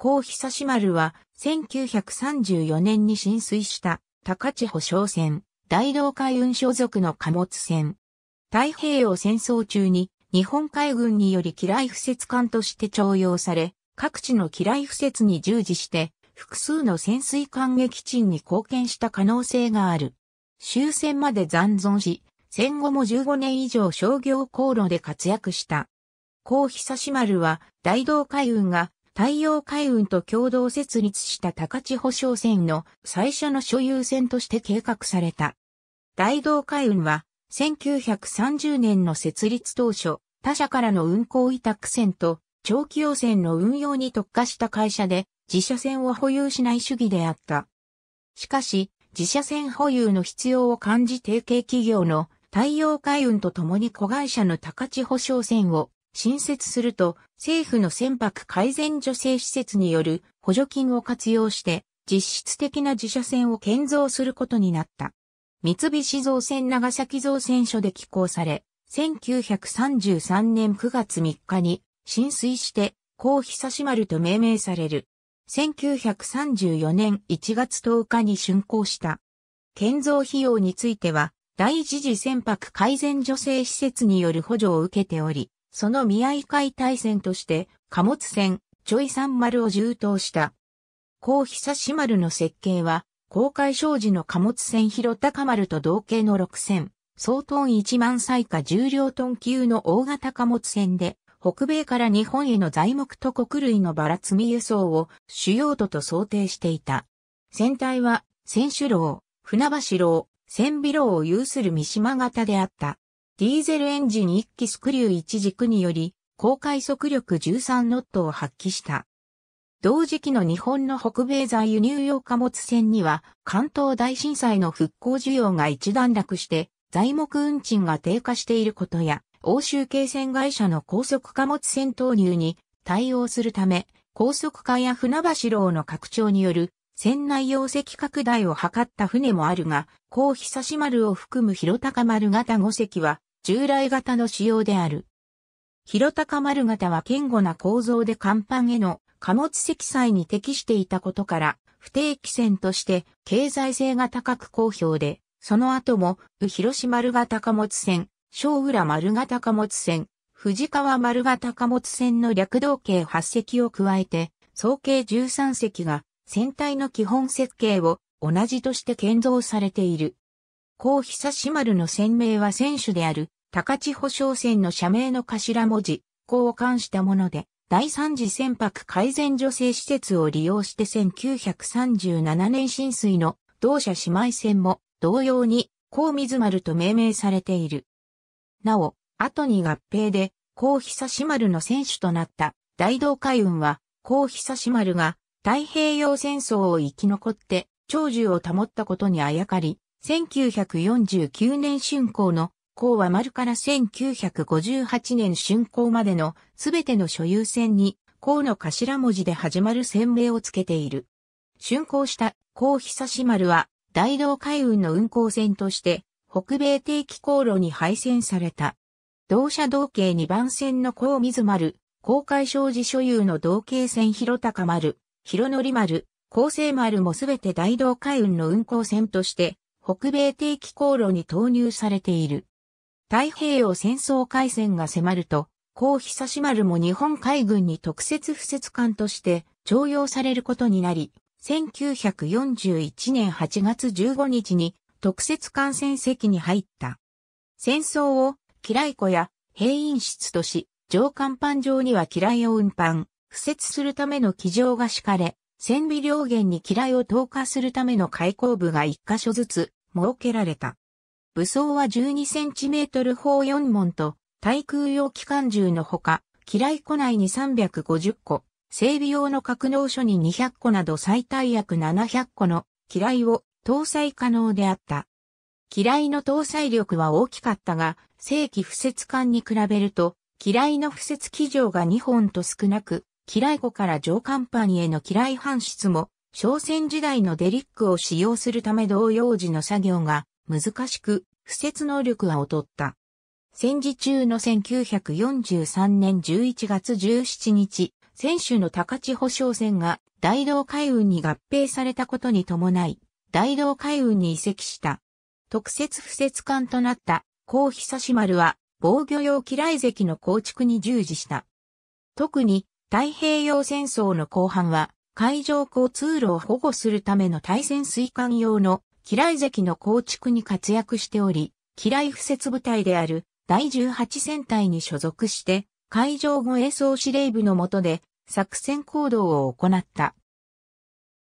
高久志丸は、1934年に浸水した高千穂商船、大道海運所属の貨物船。太平洋戦争中に日本海軍により機雷不設艦として徴用され、各地の機雷不設に従事して、複数の潜水艦撃沈に貢献した可能性がある。終戦まで残存し、戦後も15年以上商業航路で活躍した。高久志丸は大道海運が太陽海運と共同設立した高千穂商船の最初の所有船として計画された。大道海運は1930年の設立当初、他社からの運航委託船と長期用船の運用に特化した会社で自社船を保有しない主義であった。しかし、自社船保有の必要を感じ提携企業の太陽海運と共に子会社の高千穂商船を新設すると、政府の船舶改善助成施設による補助金を活用して、実質的な自社船を建造することになった。三菱造船長崎造船所で寄港され、1933年9月3日に浸水して、高久し丸と命名される。1934年1月10日に竣工した。建造費用については、第一次船舶改善助成施設による補助を受けており、その見合い解体戦として、貨物船、ちょい三丸を充当した。高久志丸の設計は、公開商事の貨物船広高丸と同型の6船、総トン1万歳下重量トン級の大型貨物船で、北米から日本への材木と国類のばら積み輸送を主要度と想定していた。船体は、船首楼、船橋楼、船尾楼を有する三島型であった。ディーゼルエンジン1機スクリュー1軸により、高快速力13ノットを発揮した。同時期の日本の北米在輸入用貨物船には、関東大震災の復興需要が一段落して、材木運賃が低下していることや、欧州系船会社の高速貨物船投入に対応するため、高速化や船橋楼の拡張による船内容積拡大を図った船もあるが、高久し丸を含む広高丸型5隻は従来型の仕様である。広高丸型は堅固な構造で甲板への貨物積載に適していたことから、不定期船として経済性が高く好評で、その後も、広島丸型貨物船、小浦丸型貨物船、藤川丸型貨物船の略動計8隻を加えて、総計13隻が船体の基本設計を同じとして建造されている。高久志丸の船名は船手である、高千穂商船の社名の頭文字、交を冠したもので、第三次船舶改善助成施設を利用して1937年浸水の同社姉妹船も同様に高水丸と命名されている。なお、後に合併で高久志丸の選手となった大道海運は高久志丸が太平洋戦争を生き残って長寿を保ったことにあやかり、1949年春工の項は丸から1958年春工までのすべての所有船に項の頭文字で始まる船名をつけている。竣工した高久志丸は大道海運の運航船として北米定期航路に配線された。同社同系2番線の高水丸、高海商事所有の同系船広高丸、広則丸、厚生丸もすべて大道海運の運航船として北米定期航路に投入されている。太平洋戦争海戦が迫ると、高久志丸も日本海軍に特設不設艦として徴用されることになり、1941年8月15日に特設艦船席に入った。戦争を、機雷庫や兵員室とし、上艦板上には機雷を運搬、不設するための機場が敷かれ、戦備両舷に機雷を投下するための開口部が一箇所ずつ設けられた。武装は12センチメートル砲4門と、対空用機関銃のほか、機雷庫内に350個、整備用の格納書に200個など最大約700個の機雷を搭載可能であった。機雷の搭載力は大きかったが、正規敷設艦に比べると、機雷の敷設機場が2本と少なく、機雷庫から上甲板への機雷搬出も商船時代のデリックを使用するため同様時の作業が難しく、不設能力は劣った。戦時中の1943年11月17日、選手の高千穂商船が大道海運に合併されたことに伴い、大道海運に移籍した。特設不設艦となった高久志丸は防御用機雷石の構築に従事した。特に太平洋戦争の後半は海上交通路を保護するための対潜水艦用の機雷石の構築に活躍しており、機雷敷設部隊である第18戦隊に所属して、海上護衛総司令部の下で作戦行動を行った。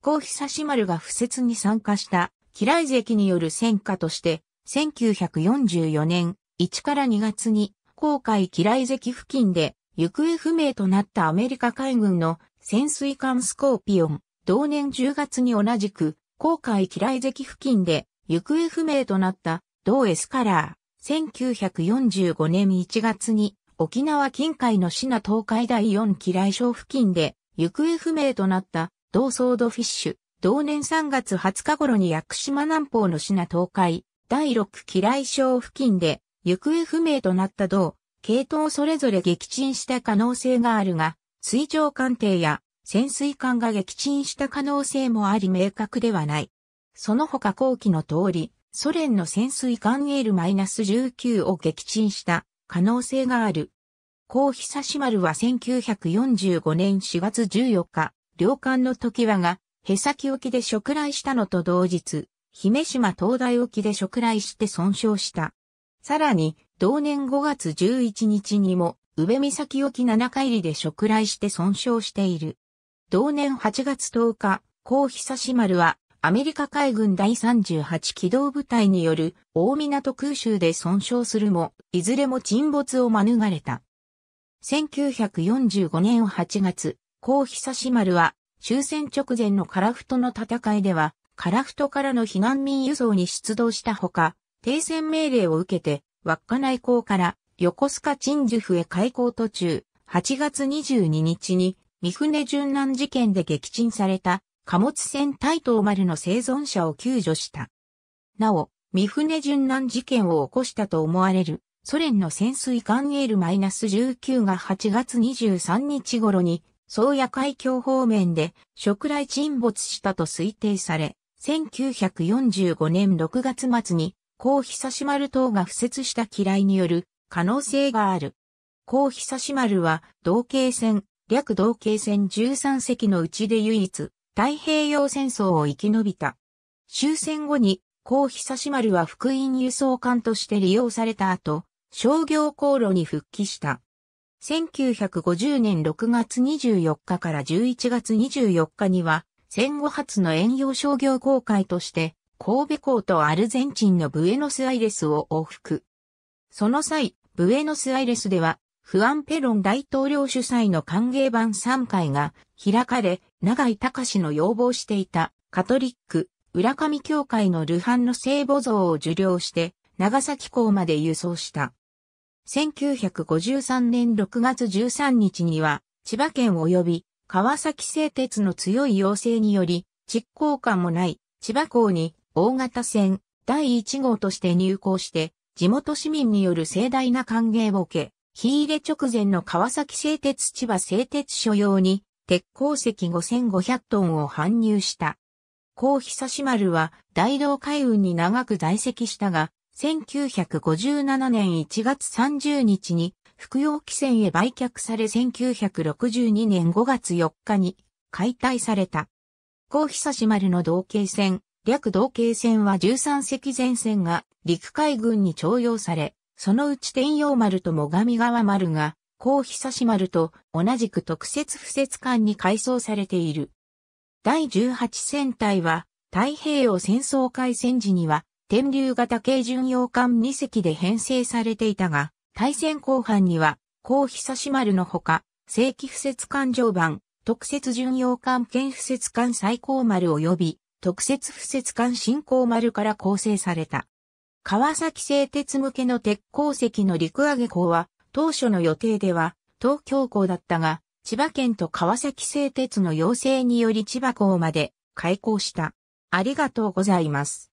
高久志丸が不設に参加した機雷石による戦火として、1944年1から2月に、航海機雷石付近で行方不明となったアメリカ海軍の潜水艦スコーピオン、同年10月に同じく、航海機雷石付近で行方不明となった同エスカラー。1945年1月に沖縄近海のシナ東海第4機雷礁付近で行方不明となった同ソードフィッシュ。同年3月20日頃に屋久島南方のシナ東海第6機雷礁付近で行方不明となった同系統それぞれ撃沈した可能性があるが、水上艦艇や潜水艦が撃沈した可能性もあり明確ではない。その他後期の通り、ソ連の潜水艦エール -19 を撃沈した可能性がある。高久志丸は1945年4月14日、両艦の時はが、へさき沖で食来したのと同日、姫島東大沖で食来して損傷した。さらに、同年5月11日にも、宇部岬沖七海里で触来して損傷している。同年8月10日、高久志丸は、アメリカ海軍第38機動部隊による大港空襲で損傷するも、いずれも沈没を免れた。1945年8月、高久志丸は終戦直前の樺太の戦いでは、樺太からの避難民輸送に出動したほか、停戦命令を受けて、稚内港から横須賀鎮守府へ開港途中、8月22日に、三船巡南事件で撃沈された貨物船大東丸の生存者を救助した。なお、三船巡南事件を起こしたと思われるソ連の潜水艦エール -19 が8月23日頃に、宗谷海峡方面で食雷沈没したと推定され、1945年6月末に、高久島丸島が敷設した機雷による可能性がある。高久志丸は、同型船、略同型船13隻のうちで唯一、太平洋戦争を生き延びた。終戦後に、高久志丸は福音輸送艦として利用された後、商業航路に復帰した。1950年6月24日から11月24日には、戦後初の遠洋商業航海として、神戸港とアルゼンチンのブエノスアイレスを往復。その際、ブエノスアイレスでは、フアン・ペロン大統領主催の歓迎版3会が開かれ、長井隆の要望していたカトリック、浦上教会のルハンの聖母像を受領して、長崎港まで輸送した。1953年6月13日には、千葉県及び川崎製鉄の強い要請により、実行感もない千葉港に大型船第1号として入港して、地元市民による盛大な歓迎を受け、火入れ直前の川崎製鉄千葉製鉄所用に、鉄鉱石5500トンを搬入した。高久志丸は大道海運に長く在籍したが、1957年1月30日に服用汽船へ売却され1962年5月4日に解体された。高久志丸の同型船、略同型船は13隻前線が陸海軍に徴用され、そのうち天陽丸と最上川丸が、高久志丸と同じく特設不設艦に改装されている。第18戦隊は、太平洋戦争開戦時には、天竜型軽巡洋艦2隻で編成されていたが、対戦後半には、高久志丸のほか、正規不設艦上版、特設巡洋艦兼不設艦最高丸及び、特設不設艦新高丸から構成された。川崎製鉄向けの鉄鉱石の陸揚げ港は、当初の予定では東京港だったが、千葉県と川崎製鉄の要請により千葉港まで開港した。ありがとうございます。